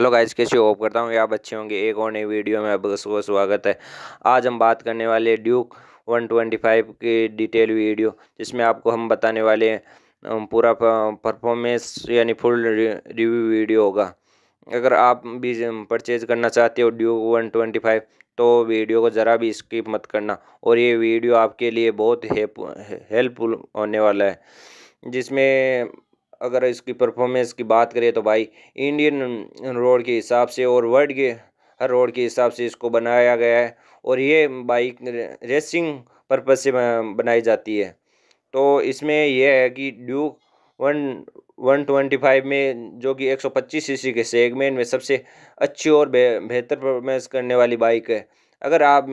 hello guys कैसे hope करता हूँ आप अच्छे होंगे एक और नई वीडियो में आपका सुबह स्वागत है आज हम बात करने वाले ड्यूक 125 की डिटेल वीडियो जिसमें आपको हम बताने वाले पूरा परफॉर्मेंस यानी फुल रिव्यू वीडियो होगा अगर आप भी परचेज़ करना चाहते हो ड्यूक 125 तो वीडियो को ज़रा भी स्किप मत करना और ये वीडियो आपके लिए बहुत हेल्पफुल होने वाला है जिसमें अगर इसकी परफॉर्मेंस की बात करें तो भाई इंडियन रोड के हिसाब से और वर्ल्ड के हर रोड के हिसाब से इसको बनाया गया है और ये बाइक रेसिंग पर्पज़ से बनाई जाती है तो इसमें यह है कि Duke one one twenty five में जो कि एक सौ पच्चीस सीसी के सेगमेंट में सबसे अच्छी और बेहतर परफॉर्मेंस करने वाली बाइक है अगर आप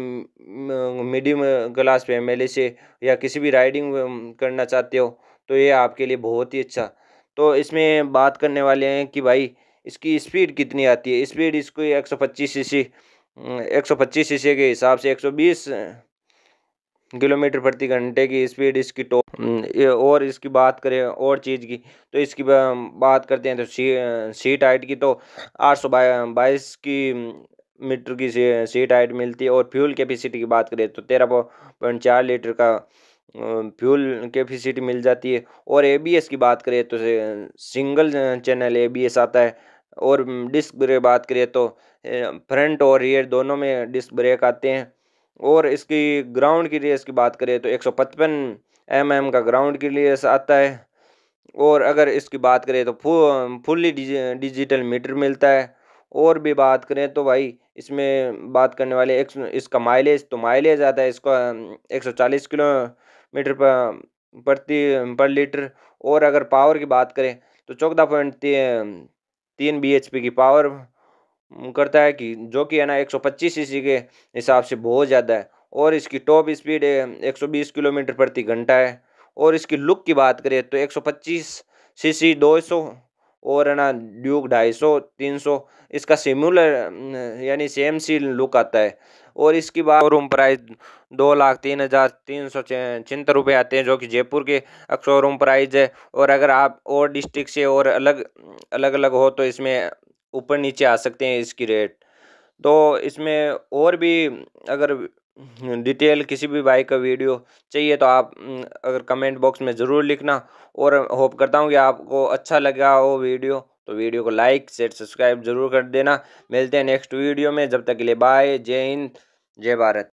मीडियम क्लास फैमिली से या किसी भी राइडिंग करना चाहते हो तो ये आपके लिए बहुत ही अच्छा तो इसमें बात करने वाले हैं कि भाई इसकी स्पीड कितनी आती है स्पीड इसको एक सौ पच्चीस सी सी हम्म, एक सौ पच्चीस सी सी के हिसाब से एक सौ बीस हम्म, किलोमीटर प्रति घंटे की स्पीड इसकी टॉप हम्म, और इसकी बात करें और चीज़ की तो इसकी बात करते हैं तो सी सीट हाइट की तो आठ सौ बाईस की मीटर की सीट हाइट मिलती है और फ्यूल कैपेसिटी की बात करें तो तेरह पॉइंट चार लीटर का फ्यूल कैपेसिटी मिल जाती है और एबीएस की बात करें तो सिंगल चैनल एबीएस आता है और डिस्क ब्रेक बात करें तो फ्रंट और रियर दोनों में डिस्क ब्रेक आते हैं और इसकी ग्राउंड की रेस की बात करें तो एक सौ पचपन एम एम का ग्राउंड की रेस आता है और अगर इसकी बात करें तो फु, फुली डिजिटल मीटर मिलता है और भी बात करें तो भाई इसमें बात करने वाले एक इसका माइलेज तो माइलेज आता है इसका एक सौ चालीस किलो मीटर पर प्रति पर लीटर और अगर पावर की बात करें तो चौदह पॉइंट तीन बी की पावर करता है कि जो कि है ना सी सी के हिसाब से बहुत ज़्यादा है और इसकी टॉप स्पीड बीस किलोमीटर प्रति घंटा है और इसकी लुक की बात करें तो 125 सीसी 200 और है ना ड्यूक ढाई सौ तीन सौ इसका सिमुलर यानी सेम सी लुक आता है और इसकी बात शोरूम प्राइस दो लाख तीन हज़ार तीन सौ छिहत्तर रुपये आते हैं जो कि जयपुर के शोरूम प्राइस है और अगर आप और डिस्ट्रिक्ट से और अलग अलग अलग हो तो इसमें ऊपर नीचे आ सकते हैं इसकी रेट तो इसमें और भी अगर डिटेल किसी भी बाइक का वीडियो चाहिए तो आप अगर कमेंट बॉक्स में ज़रूर लिखना और होप करता हूँ कि आपको अच्छा लगा हो वीडियो तो वीडियो को लाइक शेयर सब्सक्राइब जरूर कर देना मिलते हैं नेक्स्ट वीडियो में जब तक के लिए बाय जय हिंद जय भारत